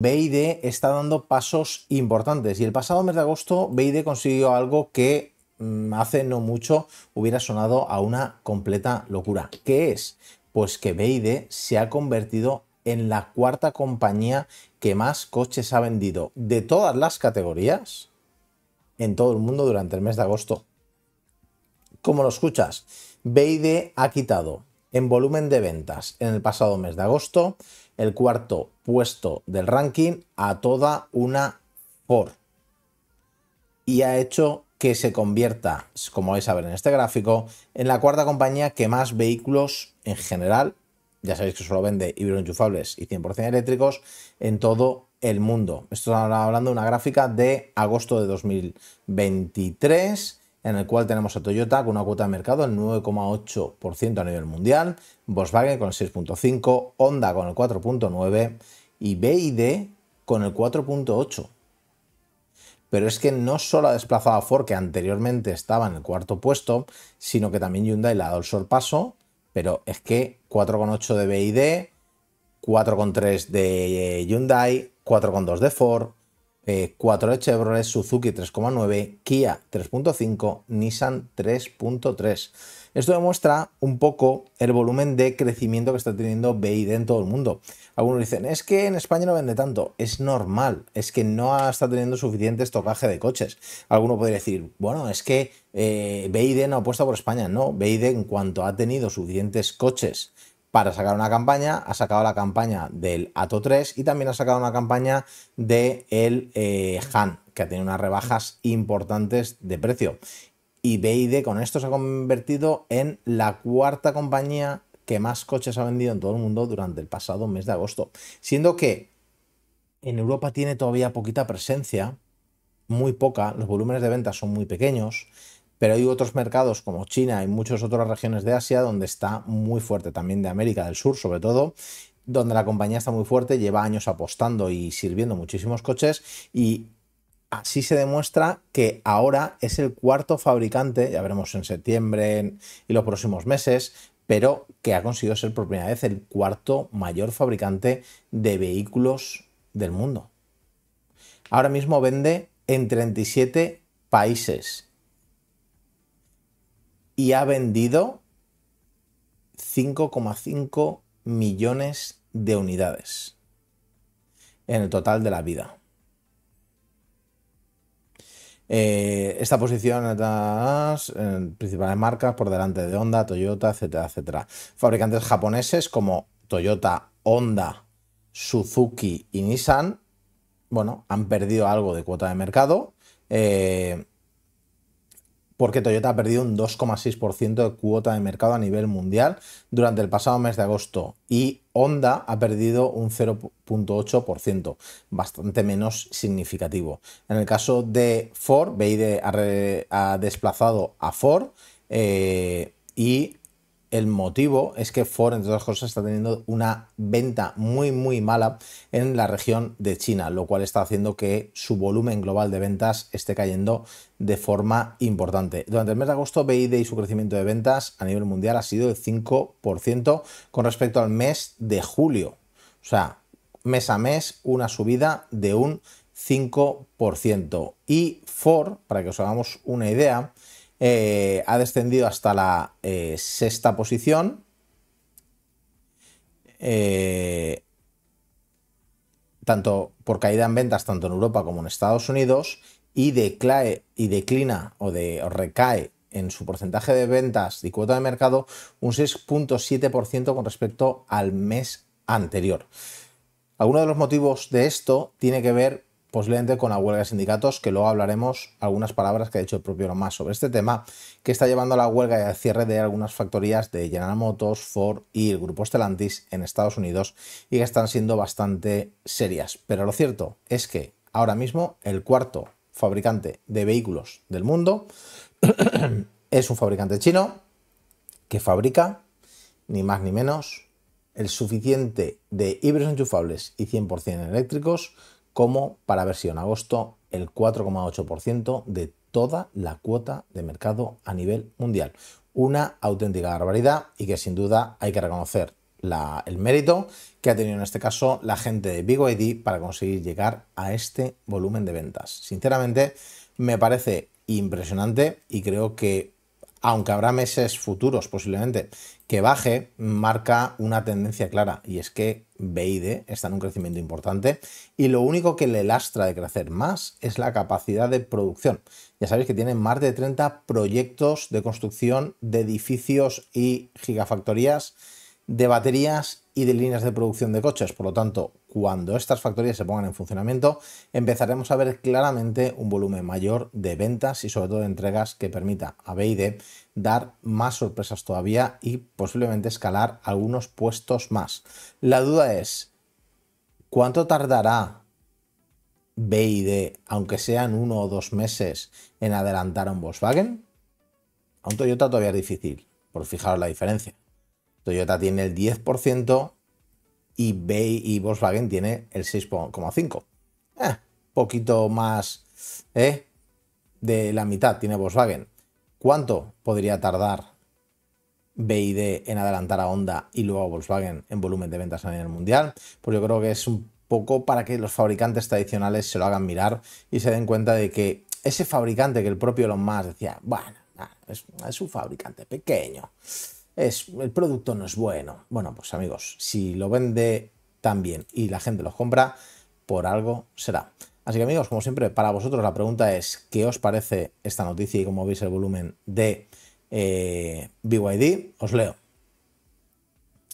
BID está dando pasos importantes y el pasado mes de agosto BID consiguió algo que mm, hace no mucho hubiera sonado a una completa locura. ¿Qué es? Pues que BID se ha convertido en la cuarta compañía que más coches ha vendido de todas las categorías en todo el mundo durante el mes de agosto. Como lo escuchas, BID ha quitado en volumen de ventas en el pasado mes de agosto, el cuarto puesto del ranking a toda una por. Y ha hecho que se convierta, como vais a ver en este gráfico, en la cuarta compañía que más vehículos en general, ya sabéis que solo vende híbridos enchufables y 100% eléctricos, en todo el mundo. Esto está hablando de una gráfica de agosto de 2023 en el cual tenemos a Toyota con una cuota de mercado del 9,8% a nivel mundial, Volkswagen con el 6,5%, Honda con el 4,9% y BID con el 4,8%. Pero es que no solo ha desplazado a Ford, que anteriormente estaba en el cuarto puesto, sino que también Hyundai le ha dado el sorpaso, pero es que 4,8 de BID, 4,3 de Hyundai, 4,2 de Ford, 4 eh, de Chevrolet, Suzuki 3,9, Kia 3,5, Nissan 3,3. Esto demuestra un poco el volumen de crecimiento que está teniendo BID en todo el mundo. Algunos dicen, es que en España no vende tanto. Es normal, es que no está teniendo suficiente estocaje de coches. Alguno podría decir, bueno, es que eh, BID no puesto por España. No, BID en cuanto ha tenido suficientes coches para sacar una campaña, ha sacado la campaña del Ato 3 y también ha sacado una campaña del el eh, Han, que ha tenido unas rebajas importantes de precio. Y BID con esto se ha convertido en la cuarta compañía que más coches ha vendido en todo el mundo durante el pasado mes de agosto. Siendo que en Europa tiene todavía poquita presencia, muy poca, los volúmenes de ventas son muy pequeños, pero hay otros mercados como China y muchas otras regiones de Asia donde está muy fuerte, también de América del Sur sobre todo, donde la compañía está muy fuerte, lleva años apostando y sirviendo muchísimos coches y así se demuestra que ahora es el cuarto fabricante, ya veremos en septiembre y los próximos meses, pero que ha conseguido ser por primera vez el cuarto mayor fabricante de vehículos del mundo. Ahora mismo vende en 37 países y ha vendido 5,5 millones de unidades en el total de la vida. Eh, esta posición las eh, eh, principales marcas por delante de Honda, Toyota, etcétera, etcétera. Fabricantes japoneses como Toyota, Honda, Suzuki y Nissan, bueno, han perdido algo de cuota de mercado porque Toyota ha perdido un 2,6% de cuota de mercado a nivel mundial durante el pasado mes de agosto y Honda ha perdido un 0,8%, bastante menos significativo. En el caso de Ford, BID ha, ha desplazado a Ford eh, y el motivo es que Ford, entre otras cosas, está teniendo una venta muy, muy mala en la región de China, lo cual está haciendo que su volumen global de ventas esté cayendo de forma importante. Durante el mes de agosto, BID y su crecimiento de ventas a nivel mundial ha sido del 5% con respecto al mes de julio. O sea, mes a mes, una subida de un 5%. Y Ford, para que os hagamos una idea, eh, ha descendido hasta la eh, sexta posición. Eh, tanto por caída en ventas, tanto en Europa como en Estados Unidos, y, declae, y declina o, de, recae en su porcentaje de ventas y cuota de mercado un 6.7% con respecto al mes anterior. Algunos de los motivos de esto tiene que ver posiblemente con la huelga de sindicatos, que luego hablaremos algunas palabras que ha dicho el propio Román sobre este tema, que está llevando a la huelga y al cierre de algunas factorías de General Motors, Ford y el grupo Stellantis en Estados Unidos y que están siendo bastante serias. Pero lo cierto es que ahora mismo el cuarto fabricante de vehículos del mundo es un fabricante chino que fabrica ni más ni menos el suficiente de híbridos enchufables y 100% eléctricos como para haber sido en agosto el 4,8% de toda la cuota de mercado a nivel mundial. Una auténtica barbaridad y que sin duda hay que reconocer el mérito que ha tenido en este caso la gente de ID para conseguir llegar a este volumen de ventas. Sinceramente, me parece impresionante y creo que aunque habrá meses futuros posiblemente que baje, marca una tendencia clara y es que BID está en un crecimiento importante y lo único que le lastra de crecer más es la capacidad de producción. Ya sabéis que tiene más de 30 proyectos de construcción de edificios y gigafactorías de baterías y de líneas de producción de coches. Por lo tanto, cuando estas factorías se pongan en funcionamiento, empezaremos a ver claramente un volumen mayor de ventas y sobre todo de entregas que permita a BID dar más sorpresas todavía y posiblemente escalar algunos puestos más. La duda es, ¿cuánto tardará BID, aunque sean uno o dos meses, en adelantar a un Volkswagen? A un Toyota todavía es difícil, por fijaros la diferencia. Toyota tiene el 10% y, B, y Volkswagen tiene el 6,5. Eh, poquito más eh, de la mitad tiene Volkswagen. ¿Cuánto podría tardar BID en adelantar a Honda y luego Volkswagen en volumen de ventas a nivel mundial? Pues yo creo que es un poco para que los fabricantes tradicionales se lo hagan mirar y se den cuenta de que ese fabricante que el propio Elon Musk decía, bueno, es un fabricante pequeño es, el producto no es bueno. Bueno, pues amigos, si lo vende tan bien y la gente lo compra, por algo será. Así que amigos, como siempre, para vosotros la pregunta es, ¿qué os parece esta noticia y cómo veis el volumen de eh, BYD? Os leo.